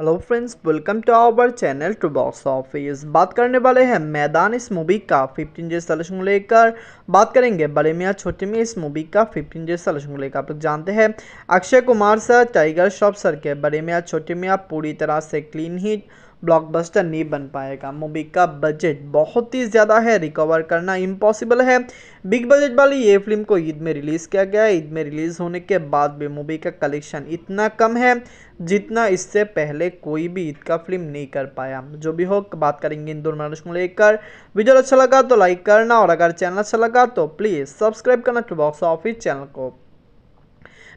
hello friends welcome to our channel to box office बात करने वाले हैं मैदान इस मूवी का 15 जे सलेक्शन को लेकर बात करेंगे बड़े मियाँ छोटे मियाँ इस मूवी का 15 जे सलेक्शन को लेकर आप लोग जानते हैं अक्षय कुमार सर टाइगर श्रॉफ सर के बड़े मियाँ छोटे मियाँ पूरी तरह से क्लीन हिट ब्लॉकबस्टर नहीं बन पाएगा मूवी का बजट बहुत ही ज़्यादा है रिकवर करना इम्पॉसिबल है बिग बजट वाली ये फिल्म को ईद में रिलीज़ किया गया है ईद में रिलीज़ होने के बाद भी मूवी का कलेक्शन इतना कम है जितना इससे पहले कोई भी ईद का फिल्म नहीं कर पाया जो भी हो बात करेंगे इन दोनों को लेकर वीडियो अच्छा लगा तो लाइक करना और अगर चैनल अच्छा लगा तो प्लीज़ सब्सक्राइब करना टू बॉक्स ऑफिस चैनल को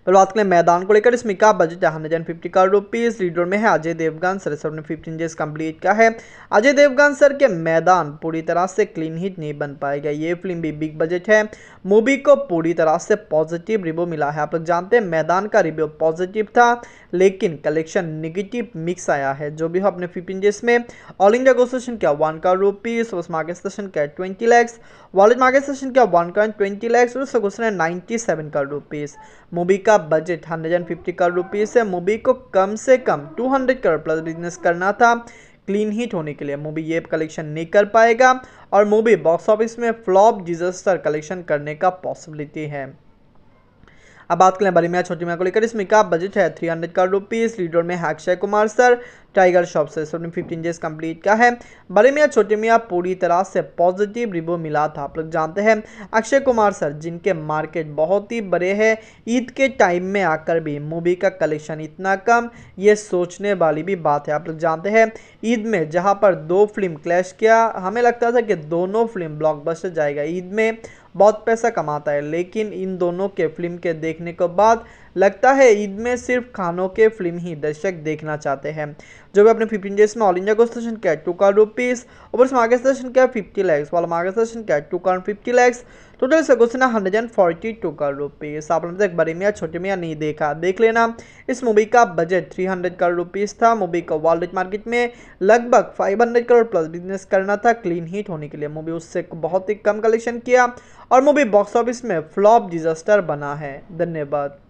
पहले बात करें मैदान को लेकर इसमें का बजट है hundred and fifty crore rupees leader में है अजय देवगन सर सर ने फिफ्टीन डेज कंप्लीट का है अजय देवगन सर के मैदान पूरी तरह से क्लीन हिट नहीं बन पाएगा ये फिल्म भी बिग बजट है मूवी को पूरी तरह से पॉजिटिव रिव्यू मिला है आप लोग जानते हैं मैदान का रिव्यू पॉजिटिव था लेकिन कलेक्शन निगेटिव मिक्स आया है जो भी हो अपने फिफ्टीन डेज में all India go session one crore rupees उस मार्केट सेशन क्या twenty lakhs wallet market session क्या वन करोड़ ट्वेंटी लैक्स और उसका question ninety seven crore rupees movie का बजट 150 करोड़ रुपीज़ है मूवी को कम से कम 200 करोड़ प्लस बिजनेस करना था क्लीन हिट होने के लिए मूवी ये कलेक्शन नहीं कर पाएगा और मूवी बॉक्स ऑफिस में फ्लॉप डिजस्टर कलेक्शन करने का पॉसिबिलिटी है अब बात करें बड़ी मैं छोटी मैं को लेकर इसमें का बजट है three hundred crore rupees leader में हैक्षय कुमार सर टाइगर शॉप से सोनी फिफ्टीन डेज कंप्लीट का है बड़े मियाँ छोटे मियाँ पूरी तरह से पॉजिटिव रिव्यू मिला था आप लोग जानते हैं अक्षय कुमार सर जिनके मार्केट बहुत ही बड़े है ईद के टाइम में आकर भी मूवी का कलेक्शन इतना कम ये सोचने वाली भी बात है आप लोग जानते हैं ईद में जहाँ पर दो फिल्म क्लैश किया हमें लगता था कि दोनों फिल्म ब्लॉकबस्टर जाएगा ईद में बहुत पैसा कमाता है लेकिन इन दोनों के फिल्म के देखने के बाद लगता है ईद में सिर्फ खानों के फिल्म ही दर्शक देखना चाहते हैं जो भी अपने फिफ्टीन डेज में ऑल इंडिया का सेशन किया टू कार रुपीज़ और इसमें आगे सेशन किया फिफ्टी लैक्स वाला में आगे सेशन किया two crore fifty lakhs total इसका क्वेश्चन है hundred and forty two crore rupees आप लोग बड़े मियाँ छोटे मियाँ नहीं देखा देख लेना इस मूवी का budget three hundred crore rupees था मूवी का वर्ल्ड मार्केट में लगभग five hundred crore plus business करना था क्लीन हिट होने के लिए मूवी उससे बहुत ही कम कलेक्शन किया और मूवी बॉक्स ऑफिस में फ्लॉप डिजास्टर बना है धन्यवाद